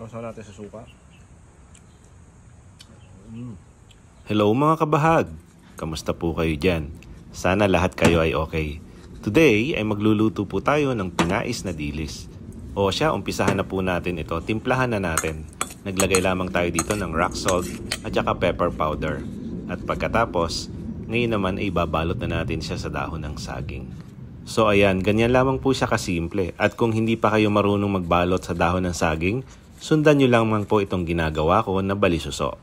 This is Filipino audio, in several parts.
Kamusta natin sa suka? Mm. Hello mga kabahag! Kamusta po kayo dyan? Sana lahat kayo ay okay. Today ay magluluto po tayo ng pinais na dilis. O siya, umpisahan na po natin ito. Timplahan na natin. Naglagay lamang tayo dito ng rock salt at saka pepper powder. At pagkatapos, ngayon naman ay babalot na natin siya sa dahon ng saging. So ayan, ganyan lamang po siya kasimple. At kung hindi pa kayo marunong magbalot sa dahon ng saging, Sundan nyo lamang po itong ginagawa ko na balisuso.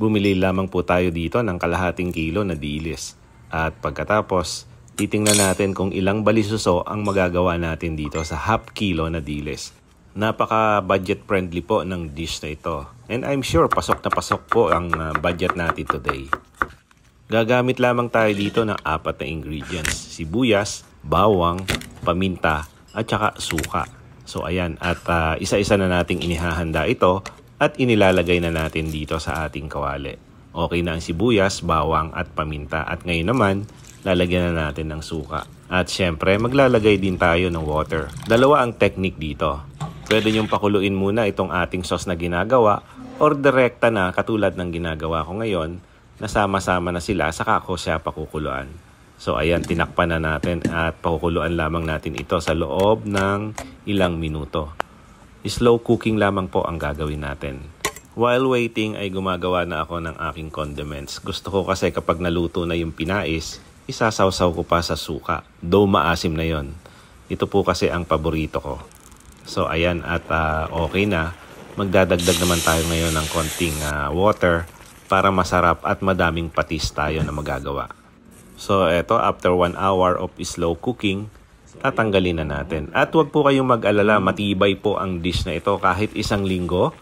Bumili lamang po tayo dito ng kalahating kilo na dilis. At pagkatapos, titingnan natin kung ilang balisuso ang magagawa natin dito sa half kilo na dilis. Napaka budget friendly po ng dish na ito. And I'm sure pasok na pasok po ang ah, budget natin today. Gagamit lamang tayo dito ng apat na ingredients. Sibuyas, bawang, paminta, at saka suka. So ayan, at uh, isa-isa na nating inihahanda ito at inilalagay na natin dito sa ating kawali. Okay na ang sibuyas, bawang at paminta. At ngayon naman, lalagyan na natin ng suka. At syempre, maglalagay din tayo ng water. Dalawa ang technique dito. Pwede nyong pakuluin muna itong ating sauce na ginagawa or direkta na katulad ng ginagawa ko ngayon na sama-sama na sila sa ko siya pakukuluan. So ayan, tinakpan na natin at pakukuluan lamang natin ito sa loob ng ilang minuto. Slow cooking lamang po ang gagawin natin. While waiting ay gumagawa na ako ng aking condiments. Gusto ko kasi kapag naluto na yung pinais, isasawsaw ko pa sa suka. Though maasim na yon. Ito po kasi ang paborito ko. So ayan at uh, okay na. Magdadagdag naman tayo ngayon ng konting uh, water para masarap at madaming patis tayo na magagawa. So, eto, after 1 hour of slow cooking, tatanggalin na natin. At huwag po kayong mag-alala, matibay po ang dish na ito kahit isang linggo.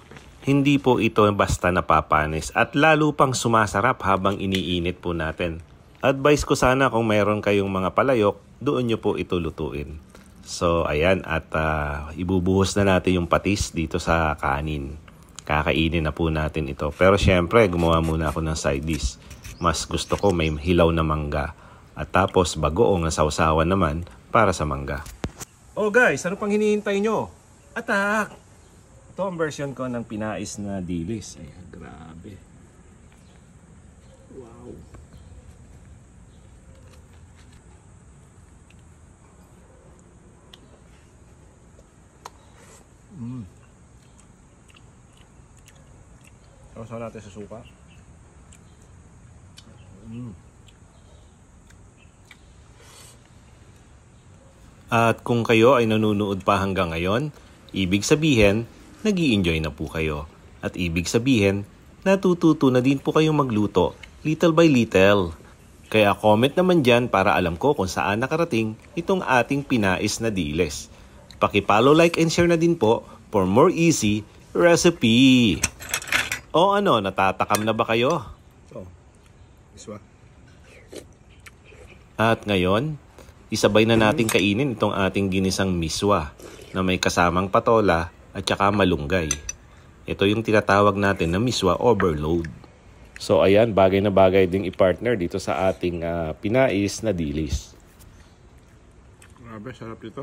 Hindi po ito basta napapanis at lalo pang sumasarap habang iniinit po natin. Advice ko sana kung mayroon kayong mga palayok, doon nyo po ito lutuin. So, ayan, at uh, ibubuhos na natin yung patis dito sa kanin. Kakainin na po natin ito. Pero syempre, gumawa muna ako ng side dish. Mas gusto ko may hilaw na mangga. At tapos bagoong sawsawan naman para sa mangga. Oh guys, ano pang hinihintay nyo? Atak! Ito ang version ko ng pinais na dilis. Ay, grabe. Wow. Mm. Tapos natin sa suka. At kung kayo ay nanonood pa hanggang ngayon, ibig sabihin, nag enjoy na po kayo. At ibig sabihin, natututo na din po kayong magluto, little by little. Kaya comment naman dyan para alam ko kung saan nakarating itong ating pinais na diles. Pakipalo, like, and share na din po for more easy recipe. O ano, natatakam na ba kayo? Joshua. At ngayon, isabay na natin kainin itong ating ginisang miswa na may kasamang patola at saka malunggay. Ito yung tinatawag natin na miswa overload. So ayan, bagay na bagay ding i-partner dito sa ating uh, pinais na dilis. Grabe, sarap dito.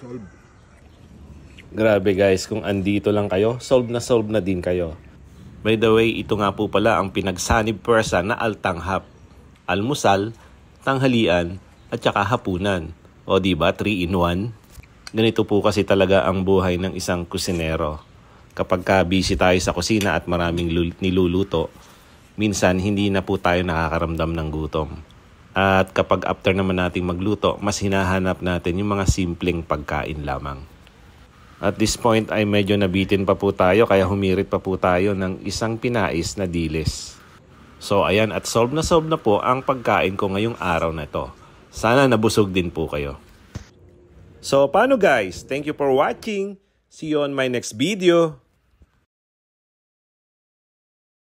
solve. Grabe guys, kung andito lang kayo, solve na solve na din kayo. By the way, ito nga po pala ang pinagsanib persa na altanghap. Almusal, tanghalian, at saka hapunan. O ba diba, 3 in 1? Ganito po kasi talaga ang buhay ng isang kusinero. Kapag ka busy tayo sa kusina at maraming niluluto, minsan hindi na po tayo nakakaramdam ng gutom. At kapag after naman nating magluto, mas hinahanap natin yung mga simpleng pagkain lamang. At this point ay medyo nabitin pa po tayo kaya humirit pa po tayo ng isang pinais na dilis. So ayan at solve na solve na po ang pagkain ko ngayong araw na to. Sana nabusog din po kayo. So paano guys? Thank you for watching. See you on my next video.